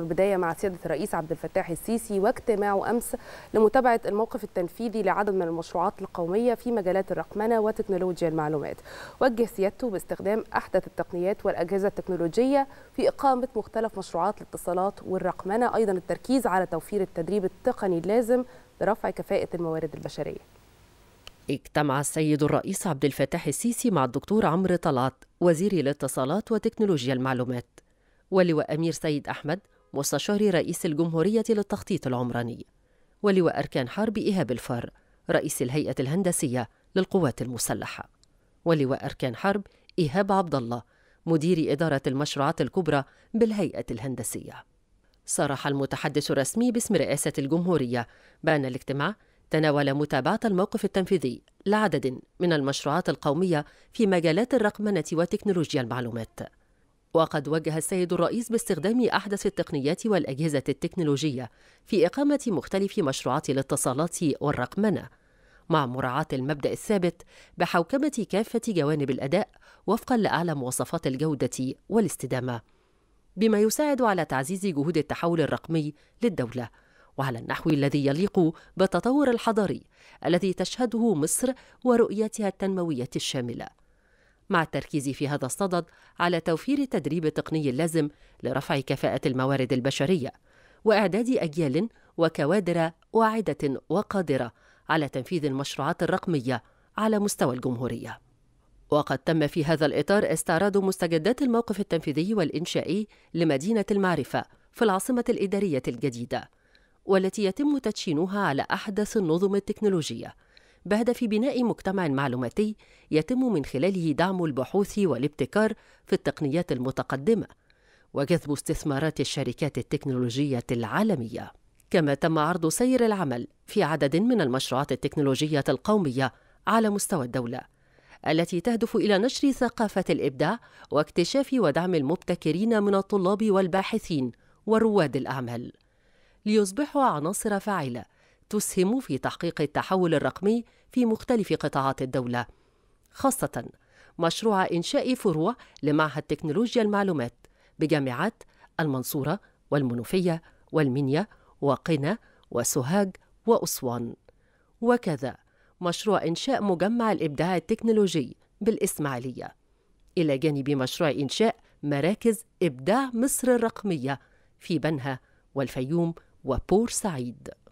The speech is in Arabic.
البداية مع سيادة الرئيس عبد الفتاح السيسي واجتماعه أمس لمتابعة الموقف التنفيذي لعدد من المشروعات القومية في مجالات الرقمنة وتكنولوجيا المعلومات وجه سيادته باستخدام أحدث التقنيات والأجهزة التكنولوجية في إقامة مختلف مشروعات الاتصالات والرقمنة أيضا التركيز على توفير التدريب التقني اللازم لرفع كفاءة الموارد البشرية اجتمع السيد الرئيس عبد الفتاح السيسي مع الدكتور عمرو طلعت وزير الاتصالات وتكنولوجيا المعلومات ولواء أمير سيد أحمد مستشار رئيس الجمهورية للتخطيط العمراني ولواء أركان حرب إيهاب الفار رئيس الهيئة الهندسية للقوات المسلحة ولواء أركان حرب إيهاب عبد الله مدير إدارة المشروعات الكبرى بالهيئة الهندسية صرح المتحدث الرسمي باسم رئاسة الجمهورية بأن الاجتماع تناول متابعة الموقف التنفيذي لعدد من المشروعات القومية في مجالات الرقمنة وتكنولوجيا المعلومات وقد وجه السيد الرئيس باستخدام أحدث التقنيات والأجهزة التكنولوجية في إقامة مختلف مشروعات الاتصالات والرقمنة مع مراعاة المبدأ الثابت بحوكمة كافة جوانب الأداء وفقا لأعلى مواصفات الجودة والاستدامة بما يساعد على تعزيز جهود التحول الرقمي للدولة وعلى النحو الذي يليق بالتطور الحضاري الذي تشهده مصر ورؤيتها التنموية الشاملة مع التركيز في هذا الصدد على توفير التدريب التقني اللازم لرفع كفاءة الموارد البشرية وإعداد أجيال وكوادر واعدة وقادرة على تنفيذ المشروعات الرقمية على مستوى الجمهورية. وقد تم في هذا الإطار استعراض مستجدات الموقف التنفيذي والإنشائي لمدينة المعرفة في العاصمة الإدارية الجديدة، والتي يتم تدشينها على أحدث النظم التكنولوجية بهدف بناء مجتمع معلوماتي يتم من خلاله دعم البحوث والابتكار في التقنيات المتقدمه وجذب استثمارات الشركات التكنولوجيه العالميه كما تم عرض سير العمل في عدد من المشروعات التكنولوجيه القوميه على مستوى الدوله التي تهدف الى نشر ثقافه الابداع واكتشاف ودعم المبتكرين من الطلاب والباحثين ورواد الاعمال ليصبحوا عناصر فاعله تسهم في تحقيق التحول الرقمي في مختلف قطاعات الدولة خاصة مشروع إنشاء فروع لمعهد تكنولوجيا المعلومات بجامعات المنصورة والمنوفية والمنيا وقنا وسوهاج وأسوان وكذا مشروع إنشاء مجمع الإبداع التكنولوجي بالإسماعيلية إلى جانب مشروع إنشاء مراكز إبداع مصر الرقمية في بنها والفيوم وبور سعيد